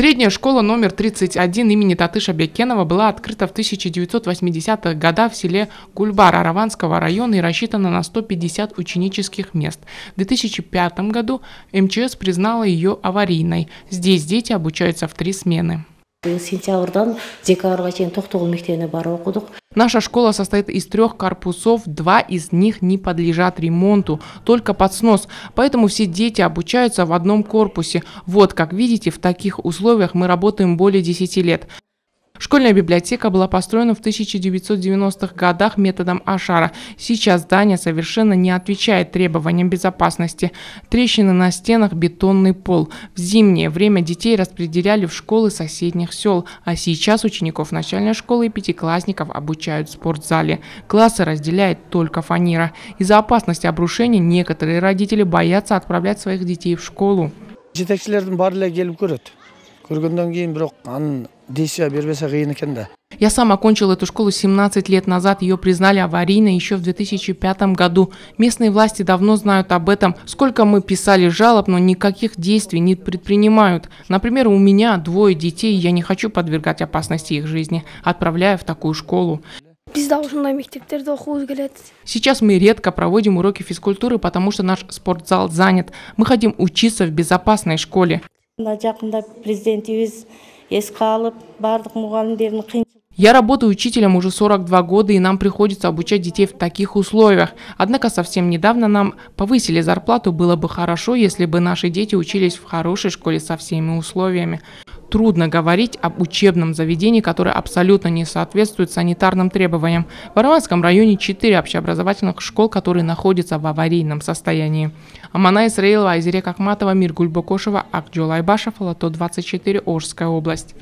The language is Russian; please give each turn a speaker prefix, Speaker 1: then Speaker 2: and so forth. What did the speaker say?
Speaker 1: Средняя школа номер 31 имени Татыша Бекенова была открыта в 1980-х годах в селе Кульбар Араванского района и рассчитана на 150 ученических мест. В 2005 году МЧС признала ее аварийной. Здесь дети обучаются в три смены. Э, Наша школа состоит из трех корпусов, два из них не подлежат ремонту, только под снос, поэтому все дети обучаются в одном корпусе. Вот, как видите, в таких условиях мы работаем более 10 лет. Школьная библиотека была построена в 1990-х годах методом Ашара. Сейчас здание совершенно не отвечает требованиям безопасности. Трещины на стенах, бетонный пол. В зимнее время детей распределяли в школы соседних сел, а сейчас учеников начальной школы и пятиклассников обучают в спортзале. Классы разделяет только фанера. Из-за опасности обрушения некоторые родители боятся отправлять своих детей в школу көргөндөн кийин бирок анын действия бербесе я сам окончил эту школу 17 лет назад. Ее признали аварийной еще в 2005 году. Местные власти давно знают об этом. Сколько мы писали жалоб, но никаких действий не предпринимают. Например, у меня двое детей, я не хочу подвергать опасности их жизни, отправляя в такую школу. Сейчас мы редко проводим уроки физкультуры, потому что наш спортзал занят. Мы хотим учиться в безопасной школе я работаю учителем уже 42 года, и нам приходится обучать детей в таких условиях. Однако совсем недавно нам повысили зарплату. Было бы хорошо, если бы наши дети учились в хорошей школе со всеми условиями трудно говорить об учебном заведении, которое абсолютно не соответствует санитарным требованиям. В Арманском районе 4 общеобразовательных школ, которые находятся в аварийном состоянии. Амана Исраилова, Айзере Ахматова, Мир Гульбокошева, Акджол Айбашев, Лото 24, Орская область.